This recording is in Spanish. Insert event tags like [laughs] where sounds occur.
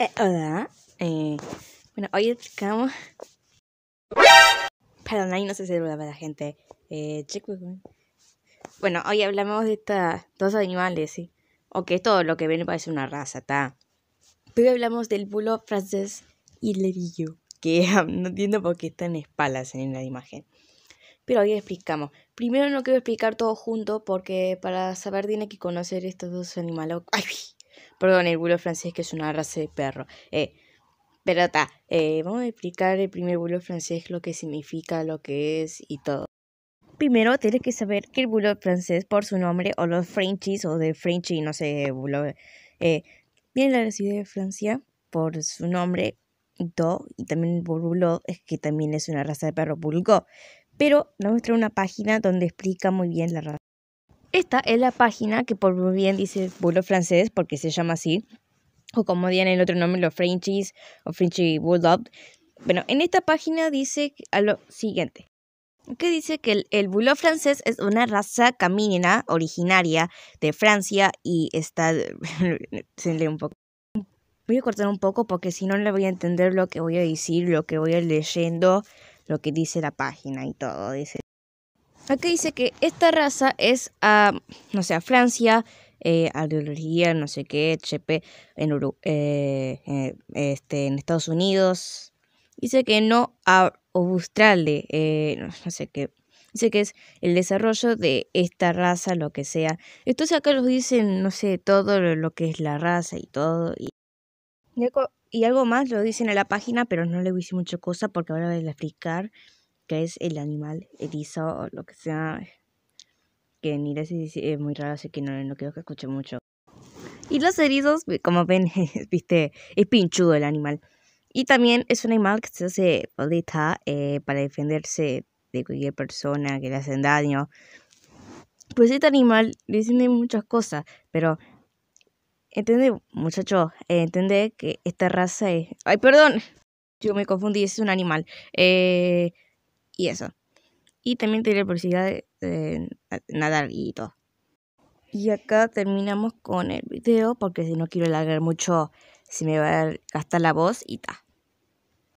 Eh, hola. Eh, bueno, hoy explicamos. Perdón, ahí no se duda para la gente. Eh, bueno, hoy hablamos de estas dos animales, ¿sí? O que todo lo que viene parece una raza, está Pero hablamos del bulo francés y levillo, que [laughs] no entiendo por qué están espalas en la imagen. Pero hoy explicamos. Primero no quiero explicar todo junto porque para saber tiene que conocer estos dos animales. ¡Ay! Perdón, el bulo francés que es una raza de perro. Eh, pero está, eh, vamos a explicar el primer bulo francés, lo que significa, lo que es y todo. Primero tienes que saber que el bulo francés por su nombre, o los Frenchies, o de Frenchie, no sé, bulo, eh, viene de la ciudad de Francia por su nombre, Do, y también Bulo, es que también es una raza de perro vulgo. Pero nos muestra una página donde explica muy bien la raza. Esta es la página que por muy bien dice Bulldog francés, porque se llama así, o como dirían el otro nombre, los Frenchies o Frenchie Bulldog. Bueno, en esta página dice lo siguiente que dice que el, el francés es una raza camínina originaria de Francia y está... [laughs] se lee un poco. Voy a cortar un poco porque si no le voy a entender lo que voy a decir, lo que voy leyendo, lo que dice la página y todo. Dice... Aquí dice que esta raza es a, no sé, a Francia, eh, no sé qué, HP, en, eh, eh, este, en Estados Unidos. Dice que no a Australia, eh, no, sé qué. Dice que es el desarrollo de esta raza, lo que sea. Entonces acá nos dicen, no sé, todo lo, que es la raza y todo. Y, y algo más lo dicen en la página, pero no le hice mucha cosa porque ahora voy a explicar que es el animal erizo o lo que sea. Que sé si es muy raro, así que no, no quiero que escuche mucho. Y los erizos, eh, como ven, [laughs] viste, es pinchudo el animal. Y también es un animal que se hace bolita eh, para defenderse de cualquier persona que le hacen daño. Pues este animal dicen muchas cosas, pero entende, muchachos, eh, que esta raza es... ¡Ay, perdón! Yo me confundí, es un animal. Eh, y eso. Y también tiene la posibilidad de, nadar y todo. Y acá terminamos con el video porque si no quiero alargar mucho se me va a gastar la voz y ta.